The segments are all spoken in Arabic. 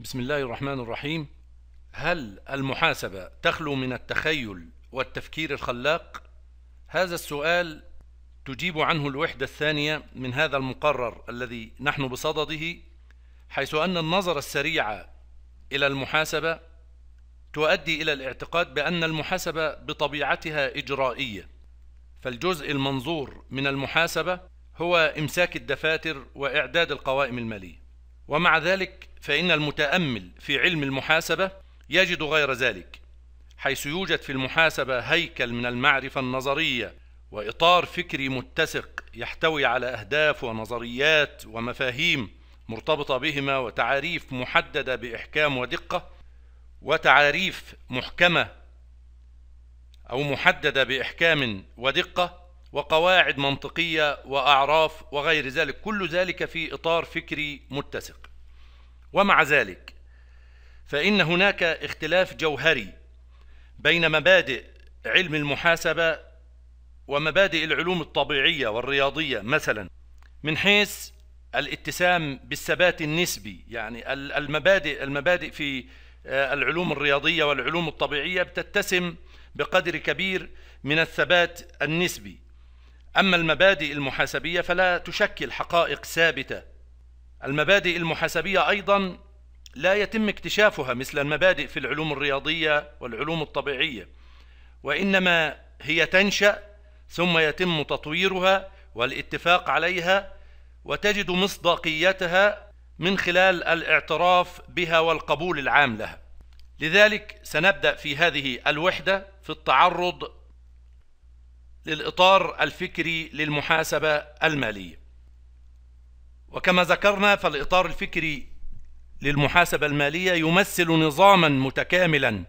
بسم الله الرحمن الرحيم هل المحاسبة تخلو من التخيل والتفكير الخلاق؟ هذا السؤال تجيب عنه الوحدة الثانية من هذا المقرر الذي نحن بصدده حيث أن النظرة السريعة إلى المحاسبة تؤدي إلى الاعتقاد بأن المحاسبة بطبيعتها إجرائية فالجزء المنظور من المحاسبة هو إمساك الدفاتر وإعداد القوائم المالية ومع ذلك فإن المتأمل في علم المحاسبة يجد غير ذلك حيث يوجد في المحاسبة هيكل من المعرفة النظرية وإطار فكري متسق يحتوي على أهداف ونظريات ومفاهيم مرتبطة بهما وتعاريف محددة بإحكام ودقة وتعاريف محكمة أو محددة بإحكام ودقة وقواعد منطقية وأعراف وغير ذلك كل ذلك في إطار فكري متسق ومع ذلك فإن هناك اختلاف جوهري بين مبادئ علم المحاسبة ومبادئ العلوم الطبيعية والرياضية مثلا من حيث الاتسام بالثبات النسبي يعني المبادئ المبادئ في آه، العلوم الرياضية والعلوم الطبيعية بتتسم بقدر كبير من الثبات النسبي أما المبادئ المحاسبية فلا تشكل حقائق ثابتة المبادئ المحاسبية أيضا لا يتم اكتشافها مثل المبادئ في العلوم الرياضية والعلوم الطبيعية وإنما هي تنشأ ثم يتم تطويرها والاتفاق عليها وتجد مصداقيتها من خلال الاعتراف بها والقبول العام لها لذلك سنبدأ في هذه الوحدة في التعرض للإطار الفكري للمحاسبة المالية وكما ذكرنا فالإطار الفكري للمحاسبة المالية يمثل نظاما متكاملا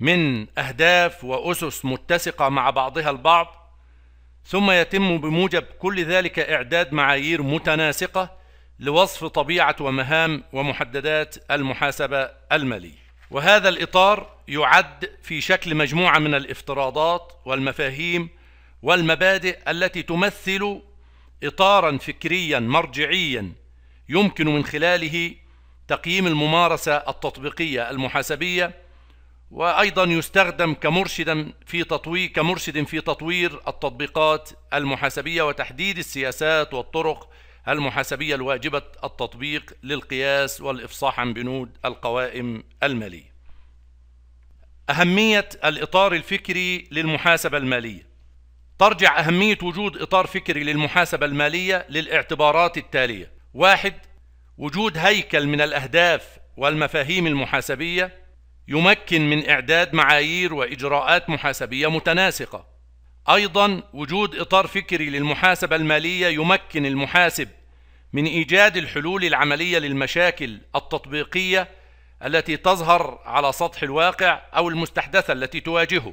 من أهداف وأسس متسقة مع بعضها البعض ثم يتم بموجب كل ذلك إعداد معايير متناسقة لوصف طبيعة ومهام ومحددات المحاسبة المالية وهذا الإطار يعد في شكل مجموعة من الافتراضات والمفاهيم والمبادئ التي تمثل إطارا فكريا مرجعيا يمكن من خلاله تقييم الممارسة التطبيقية المحاسبية وأيضا يستخدم كمرشد في تطوير كمرشد في تطوير التطبيقات المحاسبية وتحديد السياسات والطرق المحاسبية الواجبة التطبيق للقياس والإفصاح عن بنود القوائم المالية أهمية الإطار الفكري للمحاسبة المالية ترجع أهمية وجود إطار فكري للمحاسبة المالية للاعتبارات التالية واحد وجود هيكل من الأهداف والمفاهيم المحاسبية يمكن من إعداد معايير وإجراءات محاسبية متناسقة أيضا وجود إطار فكري للمحاسبة المالية يمكن المحاسب من إيجاد الحلول العملية للمشاكل التطبيقية التي تظهر على سطح الواقع أو المستحدثة التي تواجهه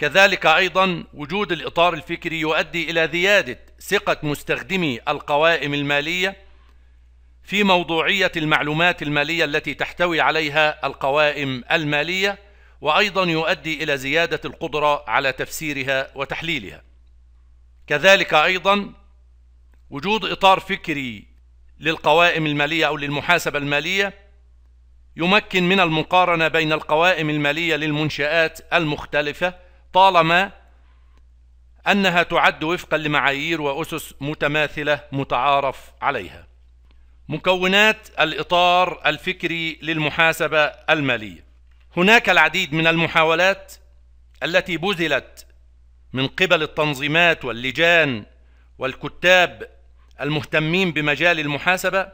كذلك أيضا وجود الإطار الفكري يؤدي إلى زيادة ثقة مستخدمي القوائم المالية في موضوعية المعلومات المالية التي تحتوي عليها القوائم المالية وأيضا يؤدي إلى زيادة القدرة على تفسيرها وتحليلها كذلك أيضا وجود إطار فكري للقوائم المالية أو للمحاسبة المالية يمكن من المقارنة بين القوائم المالية للمنشآت المختلفة طالما أنها تعد وفقا لمعايير وأسس متماثلة متعارف عليها مكونات الإطار الفكري للمحاسبة المالية هناك العديد من المحاولات التي بذلت من قبل التنظيمات واللجان والكتاب المهتمين بمجال المحاسبة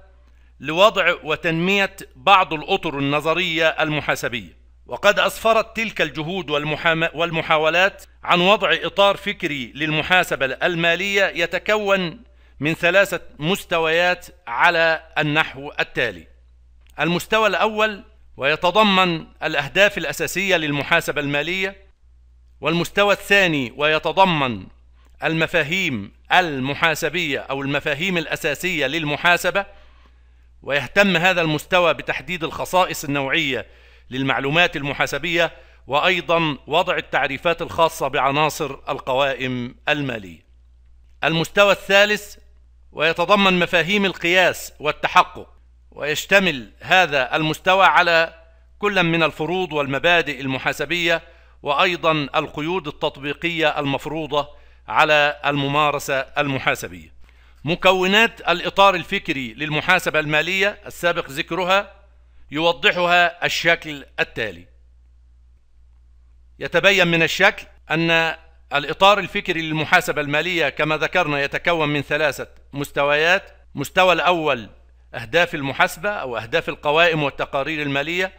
لوضع وتنمية بعض الأطر النظرية المحاسبية وقد أسفرت تلك الجهود والمحاولات عن وضع إطار فكري للمحاسبة المالية يتكون من ثلاثة مستويات على النحو التالي المستوى الأول ويتضمن الأهداف الأساسية للمحاسبة المالية والمستوى الثاني ويتضمن المفاهيم المحاسبية أو المفاهيم الأساسية للمحاسبة ويهتم هذا المستوى بتحديد الخصائص النوعية للمعلومات المحاسبية وأيضا وضع التعريفات الخاصة بعناصر القوائم المالية المستوى الثالث ويتضمن مفاهيم القياس والتحقق ويشتمل هذا المستوى على كل من الفروض والمبادئ المحاسبية وأيضا القيود التطبيقية المفروضة على الممارسة المحاسبية مكونات الإطار الفكري للمحاسبة المالية السابق ذكرها يوضحها الشكل التالي يتبين من الشكل أن الإطار الفكري للمحاسبة المالية كما ذكرنا يتكون من ثلاثة مستويات مستوى الأول أهداف المحاسبة أو أهداف القوائم والتقارير المالية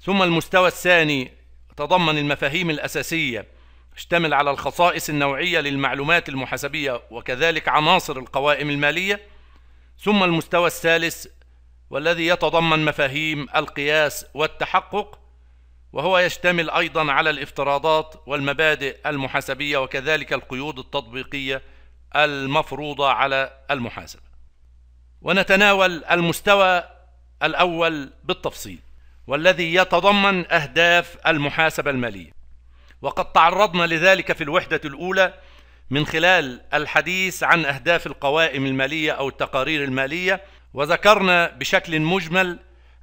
ثم المستوى الثاني تضمن المفاهيم الأساسية اشتمل على الخصائص النوعية للمعلومات المحاسبية وكذلك عناصر القوائم المالية ثم المستوى الثالث والذي يتضمن مفاهيم القياس والتحقق وهو يشتمل أيضا على الافتراضات والمبادئ المحاسبية وكذلك القيود التطبيقية المفروضة على المحاسبة ونتناول المستوى الأول بالتفصيل والذي يتضمن أهداف المحاسبة المالية وقد تعرضنا لذلك في الوحدة الأولى من خلال الحديث عن أهداف القوائم المالية أو التقارير المالية وذكرنا بشكل مجمل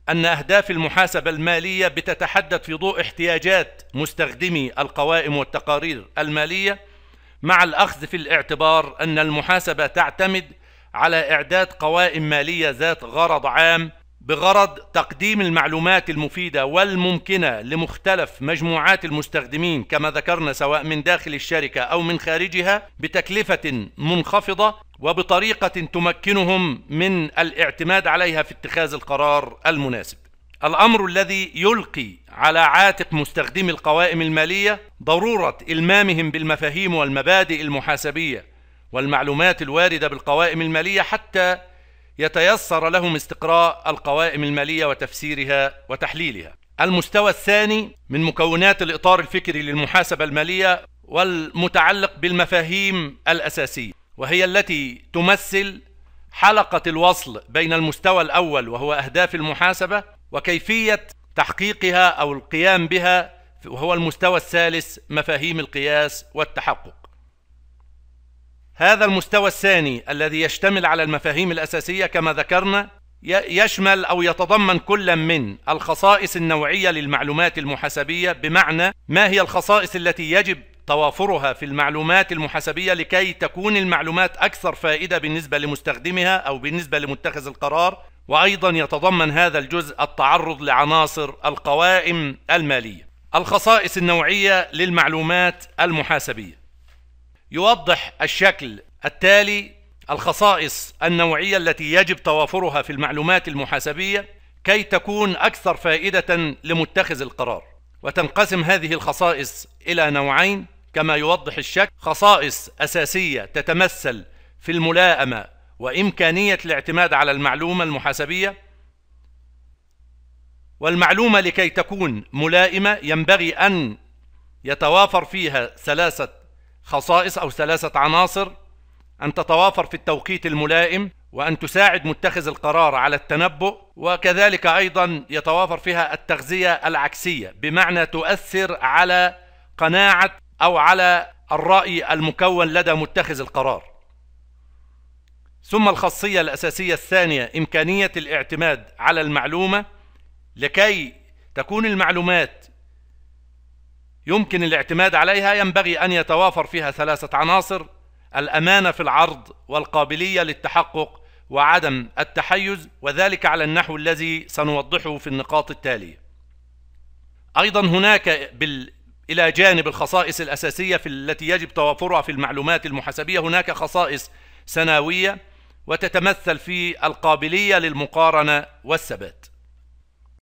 أن أهداف المحاسبة المالية بتتحدد في ضوء احتياجات مستخدمي القوائم والتقارير المالية مع الأخذ في الاعتبار أن المحاسبة تعتمد على إعداد قوائم مالية ذات غرض عام بغرض تقديم المعلومات المفيدة والممكنة لمختلف مجموعات المستخدمين كما ذكرنا سواء من داخل الشركة أو من خارجها بتكلفة منخفضة وبطريقة تمكنهم من الاعتماد عليها في اتخاذ القرار المناسب الأمر الذي يلقي على عاتق مستخدمي القوائم المالية ضرورة إلمامهم بالمفاهيم والمبادئ المحاسبية والمعلومات الواردة بالقوائم المالية حتى يتيسر لهم استقراء القوائم المالية وتفسيرها وتحليلها المستوى الثاني من مكونات الإطار الفكري للمحاسبة المالية والمتعلق بالمفاهيم الأساسية وهي التي تمثل حلقة الوصل بين المستوى الأول وهو أهداف المحاسبة وكيفية تحقيقها أو القيام بها وهو المستوى الثالث مفاهيم القياس والتحقق هذا المستوى الثاني الذي يشتمل على المفاهيم الأساسية كما ذكرنا يشمل أو يتضمن كلا من الخصائص النوعية للمعلومات المحاسبية بمعنى ما هي الخصائص التي يجب توافرها في المعلومات المحاسبية لكي تكون المعلومات أكثر فائدة بالنسبة لمستخدمها أو بالنسبة لمتخذ القرار وأيضا يتضمن هذا الجزء التعرض لعناصر القوائم المالية الخصائص النوعية للمعلومات المحاسبية يوضح الشكل التالي الخصائص النوعية التي يجب توافرها في المعلومات المحاسبية كي تكون أكثر فائدة لمتخذ القرار وتنقسم هذه الخصائص إلى نوعين كما يوضح الشك خصائص أساسية تتمثل في الملائمة وإمكانية الاعتماد على المعلومة المحاسبية والمعلومة لكي تكون ملائمة ينبغي أن يتوافر فيها ثلاثة خصائص أو ثلاثة عناصر أن تتوافر في التوقيت الملائم وأن تساعد متخذ القرار على التنبؤ وكذلك أيضا يتوافر فيها التغذية العكسية بمعنى تؤثر على قناعة أو على الرأي المكون لدى متخذ القرار ثم الخاصية الأساسية الثانية إمكانية الاعتماد على المعلومة لكي تكون المعلومات يمكن الاعتماد عليها ينبغي أن يتوافر فيها ثلاثة عناصر الأمانة في العرض والقابلية للتحقق وعدم التحيز وذلك على النحو الذي سنوضحه في النقاط التالية أيضا هناك بال إلى جانب الخصائص الأساسية في التي يجب توافرها في المعلومات المحاسبية هناك خصائص سنوية وتتمثل في القابلية للمقارنة والثبات